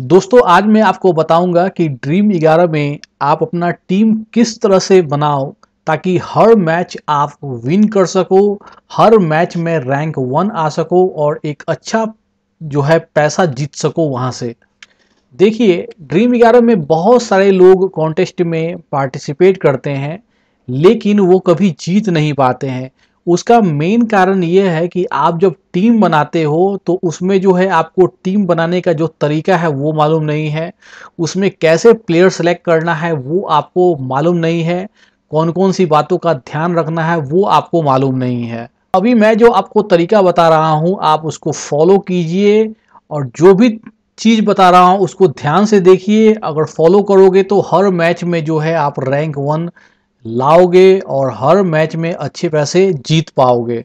दोस्तों आज मैं आपको बताऊंगा कि ड्रीम 11 में आप अपना टीम किस तरह से बनाओ ताकि हर मैच आप विन कर सको हर मैच में रैंक वन आ सको और एक अच्छा जो है पैसा जीत सको वहां से देखिए ड्रीम 11 में बहुत सारे लोग कॉन्टेस्ट में पार्टिसिपेट करते हैं लेकिन वो कभी जीत नहीं पाते हैं उसका मेन कारण ये है कि आप जब टीम बनाते हो तो उसमें जो है आपको टीम बनाने का जो तरीका है वो मालूम नहीं है उसमें कैसे प्लेयर सेलेक्ट करना है वो आपको मालूम नहीं है कौन कौन सी बातों का ध्यान रखना है वो आपको मालूम नहीं है अभी मैं जो आपको तरीका बता रहा हूँ आप उसको फॉलो कीजिए और जो भी चीज़ बता रहा हूँ उसको ध्यान से देखिए अगर फॉलो करोगे तो हर मैच में जो है आप रैंक वन लाओगे और हर मैच में अच्छे पैसे जीत पाओगे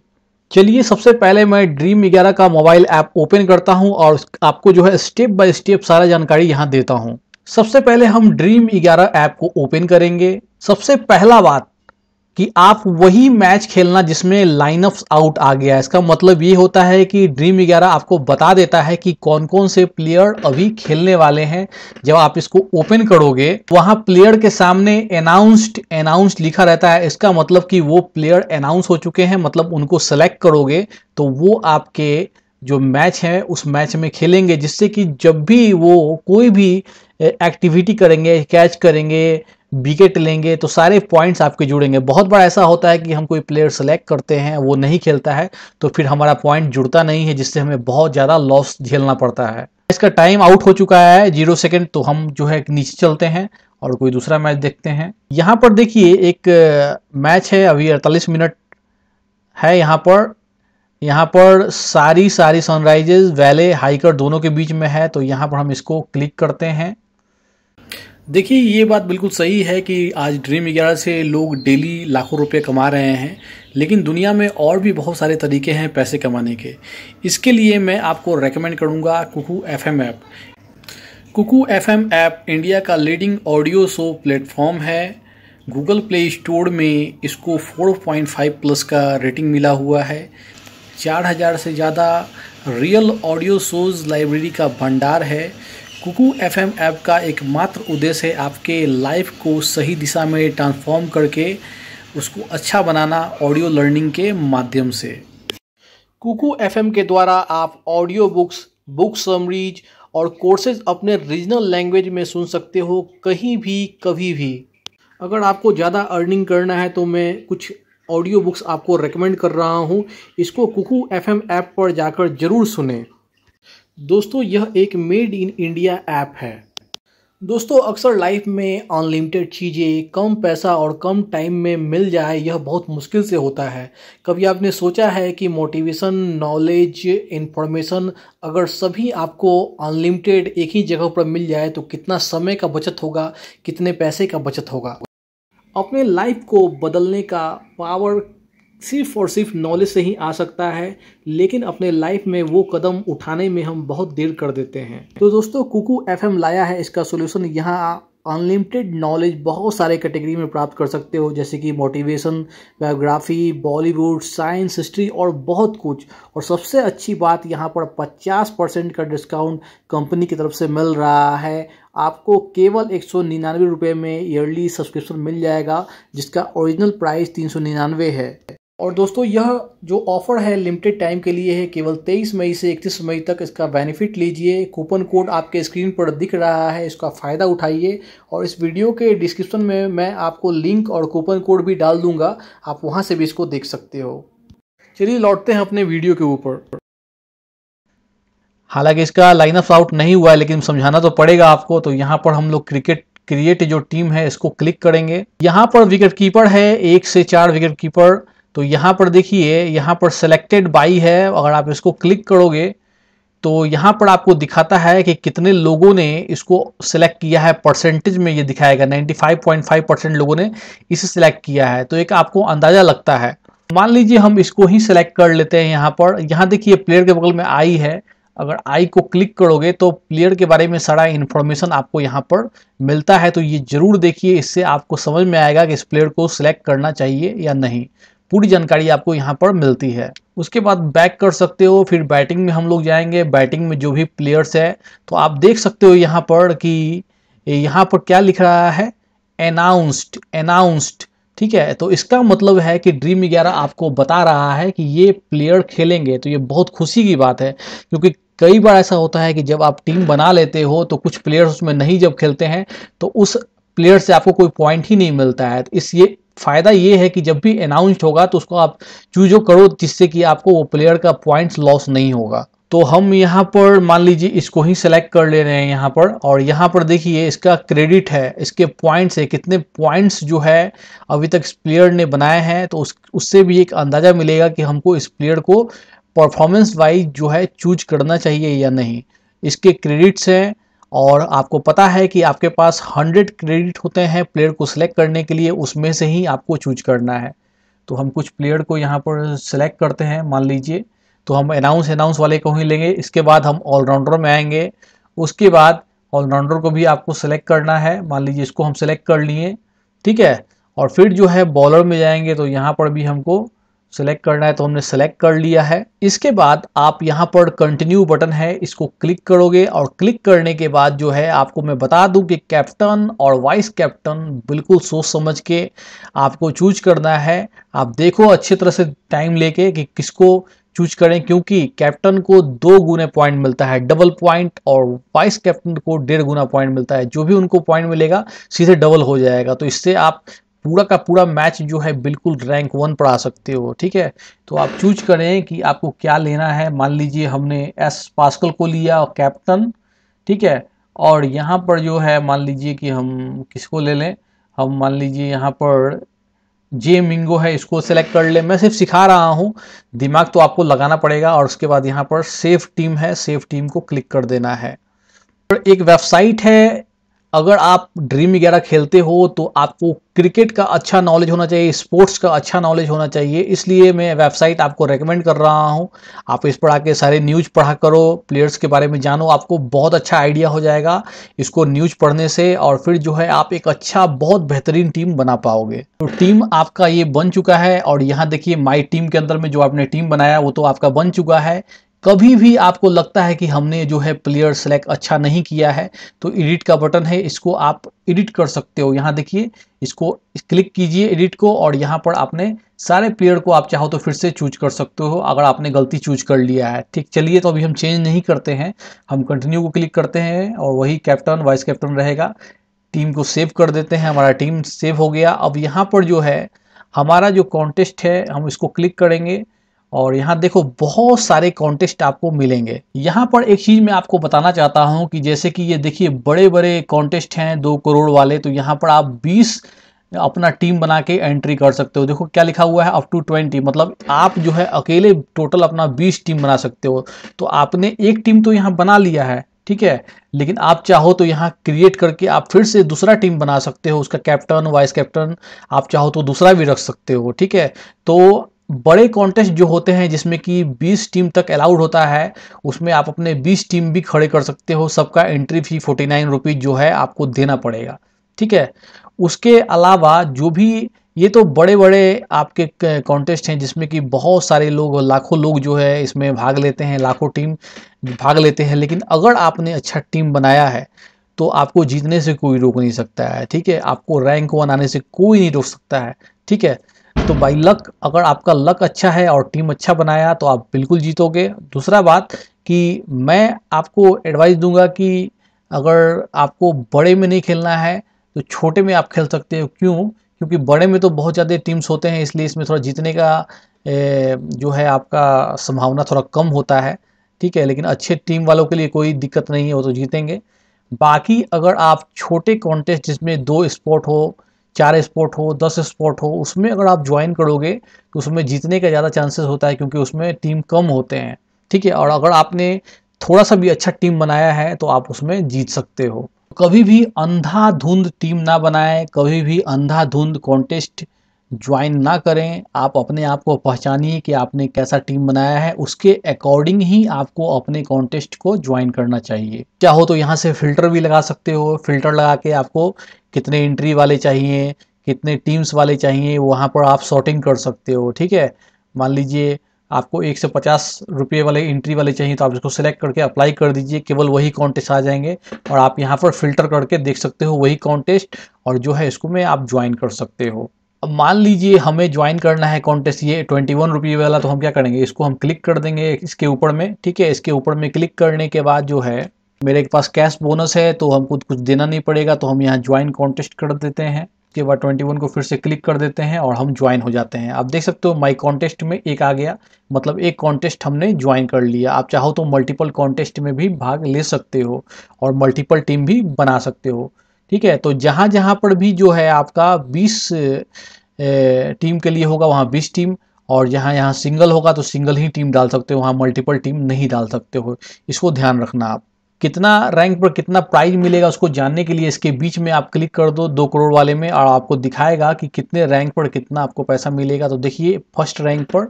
चलिए सबसे पहले मैं ड्रीम ग्यारह का मोबाइल ऐप ओपन करता हूं और आपको जो है स्टेप बाय स्टेप सारा जानकारी यहां देता हूं सबसे पहले हम ड्रीम ग्यारह ऐप को ओपन करेंगे सबसे पहला बात कि आप वही मैच खेलना जिसमें लाइनअप आउट आ गया इसका मतलब ये होता है कि ड्रीम ग्यारह आपको बता देता है कि कौन कौन से प्लेयर अभी खेलने वाले हैं जब आप इसको ओपन करोगे वहां प्लेयर के सामने अनाउंस्ड अनाउंस्ड लिखा रहता है इसका मतलब कि वो प्लेयर अनाउंस हो चुके हैं मतलब उनको सेलेक्ट करोगे तो वो आपके जो मैच है उस मैच में खेलेंगे जिससे कि जब भी वो कोई भी एक्टिविटी करेंगे कैच करेंगे विकेट लेंगे तो सारे पॉइंट्स आपके जुड़ेंगे बहुत बार ऐसा होता है कि हम कोई प्लेयर सेलेक्ट करते हैं वो नहीं खेलता है तो फिर हमारा पॉइंट जुड़ता नहीं है जिससे हमें बहुत ज़्यादा लॉस झेलना पड़ता है इसका टाइम आउट हो चुका है जीरो सेकेंड तो हम जो है नीचे चलते हैं और कोई दूसरा मैच देखते हैं यहाँ पर देखिए एक मैच है अभी अड़तालीस मिनट है यहाँ पर यहाँ पर सारी सारी सनराइजेज वैले हाइकर दोनों के बीच में है तो यहाँ पर हम इसको क्लिक करते हैं देखिए ये बात बिल्कुल सही है कि आज ड्रीम ग्यारह से लोग डेली लाखों रुपए कमा रहे हैं लेकिन दुनिया में और भी बहुत सारे तरीके हैं पैसे कमाने के इसके लिए मैं आपको रेकमेंड करूँगा Kuku F app Kuku F app India का लीडिंग ऑडियो शो प्लेटफॉर्म है गूगल प्ले स्टोर में इसको 4.5 प्लस का रेटिंग मिला हुआ है 4000 से ज़्यादा रियल ऑडियो शोज़ लाइब्रेरी का भंडार है कुकू एम ऐप का एकमात्र उद्देश्य है आपके लाइफ को सही दिशा में ट्रांसफॉर्म करके उसको अच्छा बनाना ऑडियो लर्निंग के माध्यम से कुकू एम के द्वारा आप ऑडियो बुक्स बुक समरीज और कोर्सेज अपने रीजनल लैंग्वेज में सुन सकते हो कहीं भी कभी भी अगर आपको ज़्यादा अर्निंग करना है तो मैं कुछ ऑडियो बुक्स आपको रेकमेंड कर रहा हूँ इसको कुकू एफ ऐप पर जाकर ज़रूर सुने दोस्तों यह एक मेड इन इंडिया ऐप है दोस्तों अक्सर लाइफ में अनलिमिटेड चीज़ें कम पैसा और कम टाइम में मिल जाए यह बहुत मुश्किल से होता है कभी आपने सोचा है कि मोटिवेशन नॉलेज इन्फॉर्मेशन अगर सभी आपको अनलिमिटेड एक ही जगह पर मिल जाए तो कितना समय का बचत होगा कितने पैसे का बचत होगा अपने लाइफ को बदलने का पावर सिर्फ और सिर्फ नॉलेज से ही आ सकता है लेकिन अपने लाइफ में वो कदम उठाने में हम बहुत देर कर देते हैं तो दोस्तों कुकू एफ लाया है इसका सोल्यूशन यहाँ अनलिमिटेड नॉलेज बहुत सारे कैटेगरी में प्राप्त कर सकते हो जैसे कि motivation biography Bollywood science history और बहुत कुछ और सबसे अच्छी बात यहाँ पर 50 परसेंट का डिस्काउंट कंपनी की तरफ से मिल रहा है आपको केवल एक सौ निन्यानवे रुपये में ईयरली सब्सक्रिप्शन मिल जाएगा जिसका ओरिजिनल प्राइस तीन सौ निन्यानवे है और दोस्तों यह जो ऑफ़र है लिमिटेड टाइम के लिए है केवल 23 मई से 31 मई तक इसका बेनिफिट लीजिए कूपन कोड आपके स्क्रीन पर दिख रहा है इसका फ़ायदा उठाइए और इस वीडियो के डिस्क्रिप्शन में मैं आपको लिंक और कूपन कोड भी डाल दूंगा आप वहां से भी इसको देख सकते हो चलिए लौटते हैं अपने वीडियो के ऊपर हालांकि इसका लाइन ऑफ आउट नहीं हुआ है लेकिन समझाना तो पड़ेगा आपको तो यहाँ पर हम लोग क्रिकेट क्रिएट जो टीम है इसको क्लिक करेंगे यहाँ पर विकेट कीपर है एक से चार विकेट कीपर तो यहाँ पर देखिए यहाँ पर सेलेक्टेड बाई है अगर आप इसको क्लिक करोगे तो यहाँ पर आपको दिखाता है कि कितने लोगों ने इसको सिलेक्ट किया है परसेंटेज में ये दिखाएगा 95.5 परसेंट लोगों ने इसे सिलेक्ट किया है तो एक आपको अंदाज़ा लगता है मान लीजिए हम इसको ही सिलेक्ट कर लेते हैं यहाँ पर यहाँ देखिए प्लेयर के बगल में आई है अगर आई को क्लिक करोगे तो प्लेयर के बारे में सारा इन्फॉर्मेशन आपको यहाँ पर मिलता है तो ये जरूर देखिए इससे आपको समझ में आएगा कि इस प्लेयर को सिलेक्ट करना चाहिए या नहीं पूरी जानकारी आपको यहाँ पर मिलती है उसके बाद बैक कर सकते हो फिर बैटिंग में हम लोग जाएंगे बैटिंग में जो भी प्लेयर्स है तो आप देख सकते हो यहाँ पर कि यहाँ पर क्या लिख रहा है अनाउंस्ड अनाउंस्ड ठीक है तो इसका मतलब है कि ड्रीम ग्यारह आपको बता रहा है कि ये प्लेयर खेलेंगे तो ये बहुत खुशी की बात है क्योंकि कई बार ऐसा होता है कि जब आप टीम बना लेते हो तो कुछ प्लेयर्स उसमें नहीं जब खेलते हैं तो उस प्लेयर से आपको कोई पॉइंट ही नहीं मिलता है तो इस ये फ़ायदा ये है कि जब भी अनाउंस्ड होगा तो उसको आप चूजो करो जिससे कि आपको वो प्लेयर का पॉइंट्स लॉस नहीं होगा तो हम यहाँ पर मान लीजिए इसको ही सिलेक्ट कर ले रहे हैं यहाँ पर और यहाँ पर देखिए इसका क्रेडिट है इसके पॉइंट्स है कितने पॉइंट्स जो है अभी तक इस प्लेयर ने बनाए हैं तो उस उससे भी एक अंदाज़ा मिलेगा कि हमको इस प्लेयर को परफॉर्मेंस वाइज जो है चूज करना चाहिए या नहीं इसके क्रेडिट्स हैं और आपको पता है कि आपके पास 100 क्रेडिट होते हैं प्लेयर को सिलेक्ट करने के लिए उसमें से ही आपको चूज करना है तो हम कुछ प्लेयर को यहाँ पर सिलेक्ट करते हैं मान लीजिए तो हम अनाउंस अनाउंस वाले को ही लेंगे इसके बाद हम ऑलराउंडर में आएंगे उसके बाद ऑलराउंडर को भी आपको सेलेक्ट करना है मान लीजिए इसको हम सेलेक्ट कर लिए ठीक है और फिर जो है बॉलर में जाएंगे तो यहाँ पर भी हमको सेलेक्ट करना है तो हमने सेलेक्ट कर लिया है इसके बाद आप यहाँ पर कंटिन्यू बटन है इसको क्लिक करोगे और क्लिक करने के बाद जो है आपको मैं बता दूं कि कैप्टन और वाइस कैप्टन बिल्कुल सोच समझ के आपको चूज करना है आप देखो अच्छे तरह से टाइम लेके कि किसको चूज करें क्योंकि कैप्टन को दो गुने पॉइंट मिलता है डबल पॉइंट और वाइस कैप्टन को डेढ़ गुना पॉइंट मिलता है जो भी उनको पॉइंट मिलेगा सीधे डबल हो जाएगा तो इससे आप पूरा का पूरा मैच जो है बिल्कुल रैंक वन पर आ सकते हो ठीक है तो आप चूज करें कि आपको क्या लेना है मान लीजिए हमने एस पास्कल को लिया और कैप्टन ठीक है और यहाँ पर जो है मान लीजिए कि हम किसको ले लें हम मान लीजिए यहाँ पर जे मिंगो है इसको सेलेक्ट कर ले मैं सिर्फ सिखा रहा हूँ दिमाग तो आपको लगाना पड़ेगा और उसके बाद यहाँ पर सेफ टीम है सेफ टीम को क्लिक कर देना है एक वेबसाइट है अगर आप ड्रीम वगैरह खेलते हो तो आपको क्रिकेट का अच्छा नॉलेज होना चाहिए स्पोर्ट्स का अच्छा नॉलेज होना चाहिए इसलिए मैं वेबसाइट आपको रेकमेंड कर रहा हूँ आप इस पर आके सारे न्यूज़ पढ़ा करो प्लेयर्स के बारे में जानो आपको बहुत अच्छा आइडिया हो जाएगा इसको न्यूज़ पढ़ने से और फिर जो है आप एक अच्छा बहुत बेहतरीन टीम बना पाओगे तो टीम आपका ये बन चुका है और यहाँ देखिए माई टीम के अंदर में जो आपने टीम बनाया वो तो आपका बन चुका है कभी भी आपको लगता है कि हमने जो है प्लेयर सेलेक्ट अच्छा नहीं किया है तो एडिट का बटन है इसको आप एडिट कर सकते हो यहाँ देखिए इसको क्लिक कीजिए एडिट को और यहाँ पर आपने सारे प्लेयर को आप चाहो तो फिर से चूज कर सकते हो अगर आपने गलती चूज कर लिया है ठीक चलिए तो अभी हम चेंज नहीं करते हैं हम कंटिन्यू को क्लिक करते हैं और वही कैप्टन वाइस कैप्टन रहेगा टीम को सेव कर देते हैं हमारा टीम सेव हो गया अब यहाँ पर जो है हमारा जो कॉन्टेस्ट है हम इसको क्लिक करेंगे और यहाँ देखो बहुत सारे कॉन्टेस्ट आपको मिलेंगे यहाँ पर एक चीज़ मैं आपको बताना चाहता हूँ कि जैसे कि ये देखिए बड़े बड़े कॉन्टेस्ट हैं दो करोड़ वाले तो यहाँ पर आप बीस अपना टीम बना के एंट्री कर सकते हो देखो क्या लिखा हुआ है अप टू ट्वेंटी मतलब आप जो है अकेले टोटल अपना बीस टीम बना सकते हो तो आपने एक टीम तो यहाँ बना लिया है ठीक है लेकिन आप चाहो तो यहाँ क्रिएट करके आप फिर से दूसरा टीम बना सकते हो उसका कैप्टन वाइस कैप्टन आप चाहो तो दूसरा भी रख सकते हो ठीक है तो बड़े कॉन्टेस्ट जो होते हैं जिसमें कि 20 टीम तक अलाउड होता है उसमें आप अपने 20 टीम भी खड़े कर सकते हो सबका entry fee forty nine rupees जो है आपको देना पड़ेगा ठीक है उसके अलावा जो भी ये तो बड़े बड़े आपके कॉन्टेस्ट हैं जिसमें कि बहुत सारे लोग लाखों लोग जो है इसमें भाग लेते हैं लाखों टीम भाग लेते हैं लेकिन अगर आपने अच्छा टीम बनाया है तो आपको जीतने से कोई रोक नहीं सकता है ठीक है आपको रैंक वन आने से कोई नहीं रोक सकता है ठीक है तो बाई लक अगर आपका लक अच्छा है और टीम अच्छा बनाया तो आप बिल्कुल जीतोगे दूसरा बात कि मैं आपको एडवाइस दूंगा कि अगर आपको बड़े में नहीं खेलना है तो छोटे में आप खेल सकते हो क्यों क्योंकि बड़े में तो बहुत ज़्यादा टीम्स होते हैं इसलिए इसमें थोड़ा जीतने का ए, जो है आपका संभावना थोड़ा कम होता है ठीक है लेकिन अच्छे टीम वालों के लिए कोई दिक्कत नहीं है वो तो जीतेंगे बाकी अगर आप छोटे कॉन्टेस्ट जिसमें दो स्पोर्ट हो चार स्पॉट हो दस स्पॉट हो उसमें अगर आप ज्वाइन करोगे तो उसमें जीतने का ज़्यादा चांसेस होता है क्योंकि उसमें टीम कम होते हैं ठीक है और अगर आपने थोड़ा सा भी अच्छा टीम बनाया है तो आप उसमें जीत सकते हो कभी भी अंधाधुंध टीम ना बनाएं कभी भी अंधाधुंध कॉन्टेस्ट ज्वाइन ना करें आप अपने आप को पहचानिए कि आपने कैसा टीम बनाया है उसके अकॉर्डिंग ही आपको अपने कॉन्टेस्ट को ज्वाइन करना चाहिए चाहो तो यहाँ से फिल्टर भी लगा सकते हो फिल्टर लगा के आपको कितने एंट्री वाले चाहिए कितने टीम्स वाले चाहिए वहाँ पर आप शॉर्टिंग कर सकते हो ठीक है मान लीजिए आपको एक से पचास रुपये वाले एंट्री वाले चाहिए तो आप इसको सिलेक्ट करके अप्लाई कर दीजिए केवल वही कॉन्टेस्ट आ जाएंगे और आप यहाँ पर फिल्टर करके देख सकते हो वही कॉन्टेस्ट और जो है इसको में आप ज्वाइन कर सकते हो अब मान लीजिए हमें ज्वाइन करना है कॉन्टेस्ट ये ट्वेंटी वन रुपये वाला तो हम क्या करेंगे इसको हम क्लिक कर देंगे इसके ऊपर में ठीक है इसके ऊपर में क्लिक करने के बाद जो है मेरे पास कैश बोनस है तो हमको कुछ देना नहीं पड़ेगा तो हम यहाँ ज्वाइन कॉन्टेस्ट कर देते हैं उसके बाद ट्वेंटी वन को फिर से क्लिक कर देते हैं और हम ज्वाइन हो जाते हैं आप देख सकते हो माई कॉन्टेस्ट में एक आ गया मतलब एक कॉन्टेस्ट हमने ज्वाइन कर लिया आप चाहो तो मल्टीपल कॉन्टेस्ट में भी भाग ले सकते हो और मल्टीपल टीम भी बना सकते हो ठीक है तो जहां जहां पर भी जो है आपका बीस टीम के लिए होगा वहां बीस टीम और जहां यहाँ सिंगल होगा तो सिंगल ही टीम डाल सकते हो वहां मल्टीपल टीम नहीं डाल सकते हो इसको ध्यान रखना आप कितना रैंक पर कितना प्राइज मिलेगा उसको जानने के लिए इसके बीच में आप क्लिक कर दो दो करोड़ वाले में और आपको दिखाएगा कि कितने रैंक पर कितना आपको पैसा मिलेगा तो देखिए फर्स्ट रैंक पर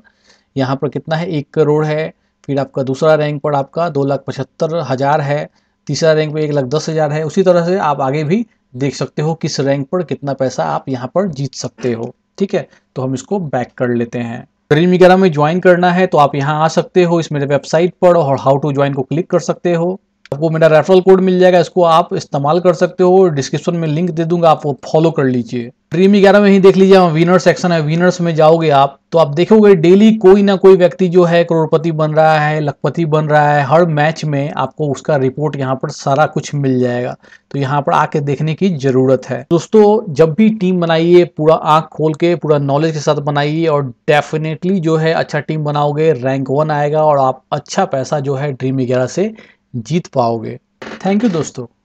यहाँ पर कितना है एक करोड़ है फिर आपका दूसरा रैंक पर आपका दो लाख पचहत्तर हज़ार है तीसरा रैंक पे एक लाख दस हज़ार है उसी तरह से आप आगे भी देख सकते हो किस रैंक पर कितना पैसा आप यहाँ पर जीत सकते हो ठीक है तो हम इसको बैक कर लेते हैं ड्रीम वगैरह में ज्वाइन करना है तो आप यहाँ आ सकते हो इस मेरे वेबसाइट पर और हाउ टू ज्वाइन को क्लिक कर सकते हो आपको मेरा रेफरल कोड मिल जाएगा इसको आप इस्तेमाल कर सकते हो डिस्क्रिप्शन में लिंक दे दूंगा आप वो फॉलो कर लीजिए ड्रीम ग्यारह में ही देख लीजिए विनर सेक्शन है विनर्स में जाओगे आप तो आप देखोगे डेली कोई ना कोई व्यक्ति जो है करोड़पति बन रहा है लखपति बन रहा है हर मैच में आपको उसका रिपोर्ट यहाँ पर सारा कुछ मिल जाएगा तो यहाँ पर आके देखने की जरूरत है दोस्तों जब भी टीम बनाइए पूरा आंख खोल के पूरा नॉलेज के साथ बनाइए और डेफिनेटली जो है अच्छा टीम बनाओगे रैंक वन आएगा और आप अच्छा पैसा जो है ड्रीम ग्यारह से जीत पाओगे थैंक यू दोस्तों